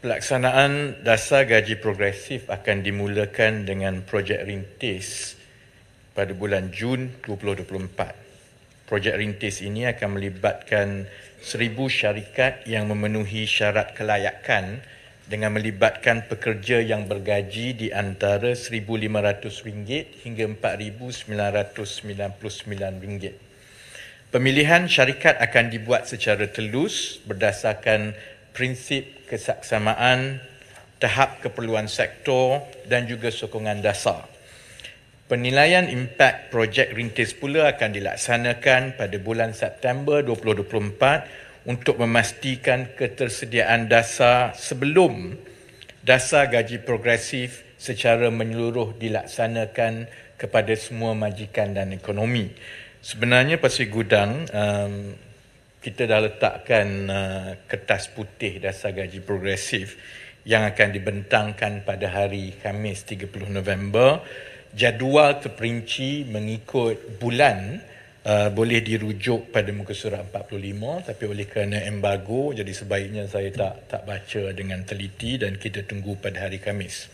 Pelaksanaan dasar gaji progresif akan dimulakan dengan projek rintis pada bulan Jun 2024. Projek rintis ini akan melibatkan seribu syarikat yang memenuhi syarat kelayakan dengan melibatkan pekerja yang bergaji di antara RM1,500 hingga RM4,999. Pemilihan syarikat akan dibuat secara telus berdasarkan prinsip kesaksamaan, tahap keperluan sektor dan juga sokongan dasar. Penilaian impak projek rintis pula akan dilaksanakan pada bulan September 2024 untuk memastikan ketersediaan dasar sebelum dasar gaji progresif secara menyeluruh dilaksanakan kepada semua majikan dan ekonomi. Sebenarnya Pasir Gudang um, kita dah letakkan uh, kertas putih dasar gaji progresif yang akan dibentangkan pada hari Khamis 30 November. Jadual terperinci mengikut bulan uh, boleh dirujuk pada muka surat 45 tapi oleh kerana embargo jadi sebaiknya saya tak tak baca dengan teliti dan kita tunggu pada hari Khamis.